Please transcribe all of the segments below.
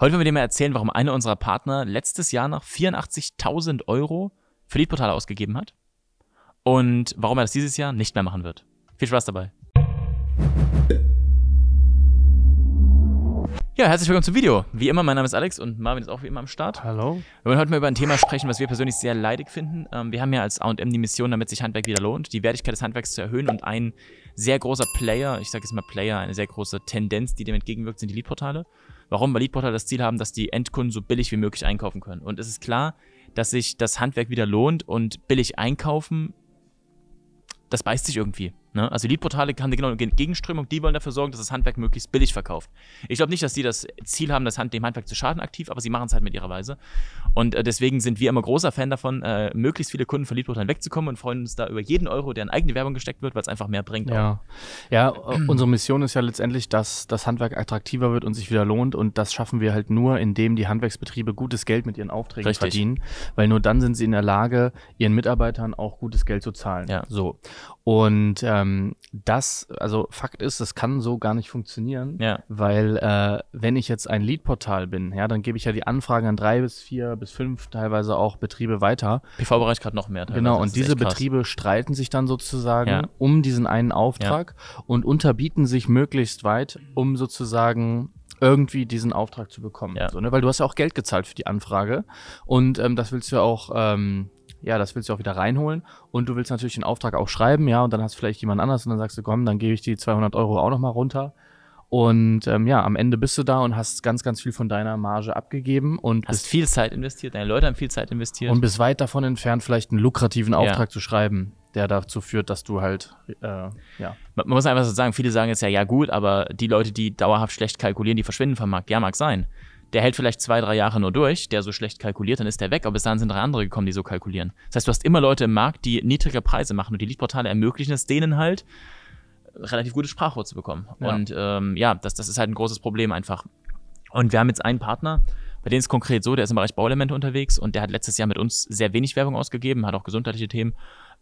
Heute wollen wir dir mal erzählen, warum einer unserer Partner letztes Jahr noch 84.000 Euro für Leadportale ausgegeben hat und warum er das dieses Jahr nicht mehr machen wird. Viel Spaß dabei. Ja, herzlich willkommen zum Video. Wie immer, mein Name ist Alex und Marvin ist auch wie immer am Start. Hallo. Wir wollen heute mal über ein Thema sprechen, was wir persönlich sehr leidig finden. Ähm, wir haben ja als A&M die Mission, damit sich Handwerk wieder lohnt, die Wertigkeit des Handwerks zu erhöhen und ein sehr großer Player, ich sage jetzt mal Player, eine sehr große Tendenz, die dem entgegenwirkt, sind die Leadportale. Warum? Weil Leadportale das Ziel haben, dass die Endkunden so billig wie möglich einkaufen können. Und es ist klar, dass sich das Handwerk wieder lohnt und billig einkaufen, das beißt sich irgendwie. Ne? Also Leadportale haben genau eine Gegenströmung, die wollen dafür sorgen, dass das Handwerk möglichst billig verkauft. Ich glaube nicht, dass sie das Ziel haben, das Hand, dem Handwerk zu schaden aktiv, aber sie machen es halt mit ihrer Weise. Und äh, deswegen sind wir immer großer Fan davon, äh, möglichst viele Kunden von Leadportalen wegzukommen und freuen uns da über jeden Euro, der in eigene Werbung gesteckt wird, weil es einfach mehr bringt. Ja, ja äh, unsere Mission ist ja letztendlich, dass das Handwerk attraktiver wird und sich wieder lohnt. Und das schaffen wir halt nur, indem die Handwerksbetriebe gutes Geld mit ihren Aufträgen Richtig. verdienen, weil nur dann sind sie in der Lage, ihren Mitarbeitern auch gutes Geld zu zahlen. Ja. So. Und ähm, ähm, das, also Fakt ist, das kann so gar nicht funktionieren, ja. weil äh, wenn ich jetzt ein Lead-Portal bin, ja, dann gebe ich ja die Anfragen an drei bis vier bis fünf teilweise auch Betriebe weiter. PV-Bereich gerade noch mehr. Teilweise. Genau, und diese Betriebe streiten sich dann sozusagen ja. um diesen einen Auftrag ja. und unterbieten sich möglichst weit, um sozusagen irgendwie diesen Auftrag zu bekommen. Ja. So, ne? Weil du hast ja auch Geld gezahlt für die Anfrage und ähm, das willst du ja auch ähm, ja, das willst du auch wieder reinholen und du willst natürlich den Auftrag auch schreiben, ja, und dann hast du vielleicht jemand anders und dann sagst du, komm, dann gebe ich die 200 Euro auch nochmal runter. Und ähm, ja, am Ende bist du da und hast ganz, ganz viel von deiner Marge abgegeben und hast viel Zeit investiert, deine Leute haben viel Zeit investiert. Und bist weit davon entfernt, vielleicht einen lukrativen Auftrag ja. zu schreiben, der dazu führt, dass du halt, äh, ja. Man, man, muss einfach so sagen, viele sagen jetzt ja, ja gut, aber die Leute, die dauerhaft schlecht kalkulieren, die verschwinden vom Markt. Ja, mag sein der hält vielleicht zwei, drei Jahre nur durch, der so schlecht kalkuliert, dann ist der weg, aber bis dahin sind drei andere gekommen, die so kalkulieren. Das heißt, du hast immer Leute im Markt, die niedrige Preise machen und die Leadportale ermöglichen es denen halt, relativ gute Sprachrohr zu bekommen. Ja. Und ähm, ja, das, das ist halt ein großes Problem einfach. Und wir haben jetzt einen Partner, bei dem ist es konkret so, der ist im Bereich Bauelemente unterwegs und der hat letztes Jahr mit uns sehr wenig Werbung ausgegeben, hat auch gesundheitliche Themen.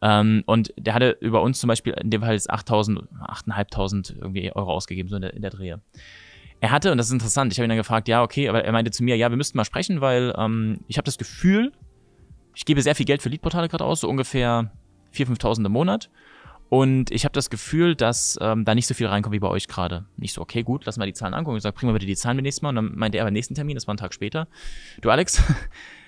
Ähm, und der hatte über uns zum Beispiel in dem Fall jetzt 8.000, 8.500 irgendwie Euro ausgegeben, so in der, in der Drehe er hatte, und das ist interessant, ich habe ihn dann gefragt, ja, okay, aber er meinte zu mir, ja, wir müssten mal sprechen, weil ähm, ich habe das Gefühl, ich gebe sehr viel Geld für Leadportale gerade aus, so ungefähr 4.000, 5.000 im Monat. Und ich habe das Gefühl, dass ähm, da nicht so viel reinkommt wie bei euch gerade. Nicht so, okay, gut, lass mal die Zahlen angucken. Ich sage, bring mal bitte die Zahlen beim nächsten Mal. Und dann meinte er beim nächsten Termin, das war ein Tag später, du Alex,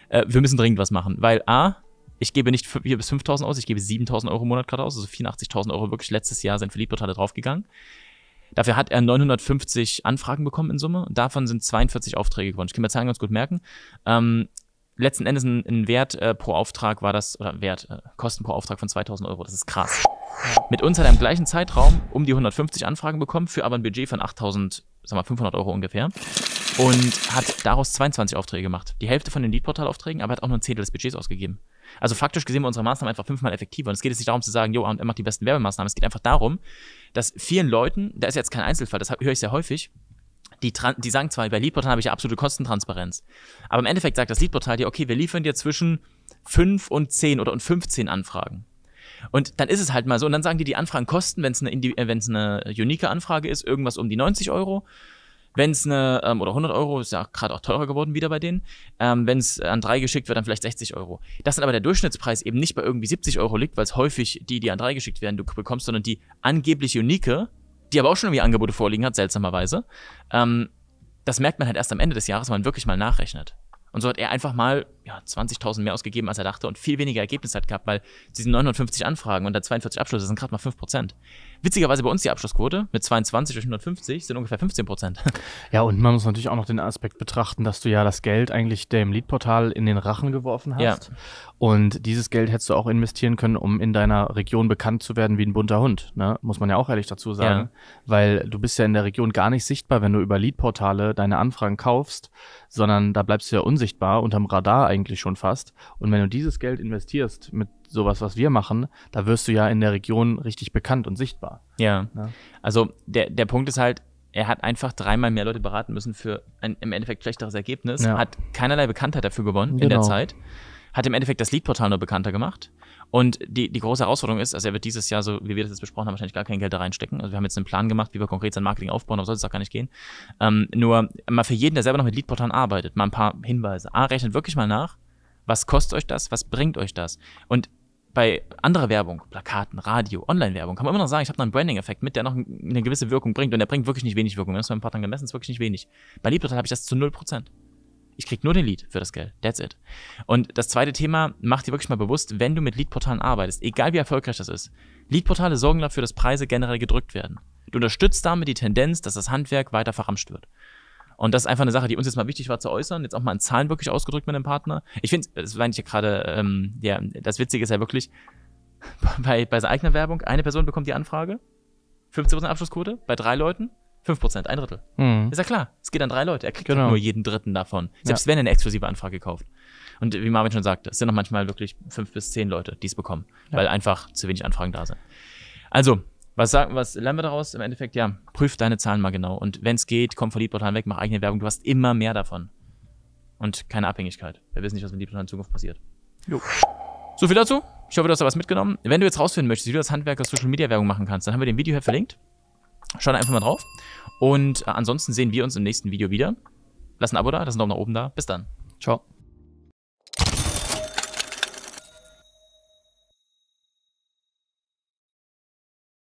äh, wir müssen dringend was machen. Weil A, ich gebe nicht 4.000 bis 5.000 aus, ich gebe 7.000 Euro im Monat gerade aus. Also 84.000 Euro wirklich letztes Jahr sind für Leadportale draufgegangen. Dafür hat er 950 Anfragen bekommen in Summe. Davon sind 42 Aufträge gewonnen. Ich kann mir Zahlen ganz gut merken. Ähm, letzten Endes ein, ein Wert äh, pro Auftrag war das, oder Wert, äh, Kosten pro Auftrag von 2000 Euro. Das ist krass. Mit uns hat er im gleichen Zeitraum um die 150 Anfragen bekommen, für aber ein Budget von 8000, sag mal 500 Euro ungefähr. Und hat daraus 22 Aufträge gemacht. Die Hälfte von den Leadportal-Aufträgen, aber hat auch nur ein Zehntel des Budgets ausgegeben. Also faktisch gesehen war unsere Maßnahme einfach fünfmal effektiver. Und es geht jetzt nicht darum zu sagen, jo, er macht die besten Werbemaßnahmen. Es geht einfach darum, dass vielen Leuten, da ist jetzt kein Einzelfall, das höre ich sehr häufig, die, die sagen zwar, bei Leadportal habe ich absolute Kostentransparenz, aber im Endeffekt sagt das Leadportal dir, okay, wir liefern dir zwischen 5 und 10 oder und 15 Anfragen. Und dann ist es halt mal so, und dann sagen die, die Anfragen kosten, wenn es eine, äh, wenn's eine unique Anfrage ist, irgendwas um die 90 Euro. Wenn es eine, ähm, oder 100 Euro, ist ja gerade auch teurer geworden wieder bei denen, ähm, wenn es an drei geschickt wird, dann vielleicht 60 Euro. Dass dann aber der Durchschnittspreis eben nicht bei irgendwie 70 Euro liegt, weil es häufig die, die an drei geschickt werden, du bekommst, sondern die angeblich unique, die aber auch schon irgendwie Angebote vorliegen hat, seltsamerweise, ähm, das merkt man halt erst am Ende des Jahres, wenn man wirklich mal nachrechnet. Und so hat er einfach mal ja, 20.000 mehr ausgegeben, als er dachte und viel weniger Ergebnis hat gehabt, weil diese 950 Anfragen und dann 42 Abschlüsse sind gerade mal 5%. Witzigerweise bei uns die Abschlussquote mit 22 durch 150 sind ungefähr 15%. Ja, und man muss natürlich auch noch den Aspekt betrachten, dass du ja das Geld eigentlich dem Leadportal in den Rachen geworfen hast. Ja. Und dieses Geld hättest du auch investieren können, um in deiner Region bekannt zu werden wie ein bunter Hund. Ne? Muss man ja auch ehrlich dazu sagen. Ja. Weil du bist ja in der Region gar nicht sichtbar, wenn du über Leadportale deine Anfragen kaufst, sondern da bleibst du ja unsichtbar unterm Radar eigentlich eigentlich schon fast. Und wenn du dieses Geld investierst mit sowas, was wir machen, da wirst du ja in der Region richtig bekannt und sichtbar. Ja. ja. Also der, der Punkt ist halt, er hat einfach dreimal mehr Leute beraten müssen für ein im Endeffekt schlechteres Ergebnis, ja. hat keinerlei Bekanntheit dafür gewonnen genau. in der genau. Zeit, hat im Endeffekt das Leadportal nur bekannter gemacht und die, die große Herausforderung ist, also er wird dieses Jahr, so wie wir das jetzt besprochen haben, wahrscheinlich gar kein Geld da reinstecken. Also wir haben jetzt einen Plan gemacht, wie wir konkret sein Marketing aufbauen, aber soll es auch gar nicht gehen. Ähm, nur mal für jeden, der selber noch mit Leadportalen arbeitet, mal ein paar Hinweise. A, rechnet wirklich mal nach, was kostet euch das, was bringt euch das? Und bei anderer Werbung, Plakaten, Radio, Online-Werbung, kann man immer noch sagen, ich habe noch einen Branding-Effekt mit, der noch eine gewisse Wirkung bringt. Und der bringt wirklich nicht wenig Wirkung. Wir haben es bei einem Partner gemessen, ist wirklich nicht wenig. Bei Leadportalen habe ich das zu 0%. Ich krieg nur den Lead für das Geld. That's it. Und das zweite Thema, mach dir wirklich mal bewusst, wenn du mit Leadportalen arbeitest, egal wie erfolgreich das ist, Leadportale sorgen dafür, dass Preise generell gedrückt werden. Du unterstützt damit die Tendenz, dass das Handwerk weiter verramscht wird. Und das ist einfach eine Sache, die uns jetzt mal wichtig war zu äußern, jetzt auch mal in Zahlen wirklich ausgedrückt mit einem Partner. Ich finde, das meine ich ja gerade, ähm, ja, das Witzige ist ja wirklich, bei, bei seiner eigenen Werbung, eine Person bekommt die Anfrage, 15% Abschlussquote, bei drei Leuten, 5%, ein Drittel. Mhm. Ist ja klar. Es geht an drei Leute. Er kriegt genau. nur jeden dritten davon. Selbst ja. wenn er eine exklusive Anfrage kauft. Und wie Marvin schon sagte, es sind noch manchmal wirklich fünf bis zehn Leute, die es bekommen, ja. weil einfach zu wenig Anfragen da sind. Also, was, sagen, was lernen wir daraus? Im Endeffekt, ja, prüf deine Zahlen mal genau. Und wenn es geht, komm von Leadportalen weg, mach eigene Werbung. Du hast immer mehr davon. Und keine Abhängigkeit. Wir wissen nicht, was mit Leadportalen in Zukunft passiert. Jo. So viel dazu. Ich hoffe, du hast da was mitgenommen. Wenn du jetzt rausfinden möchtest, wie du als Handwerker Social Media Werbung machen kannst, dann haben wir den Video hier verlinkt. Schaut einfach mal drauf. Und äh, ansonsten sehen wir uns im nächsten Video wieder. Lass ein Abo da, lass einen Daumen nach oben da. Bis dann. Ciao.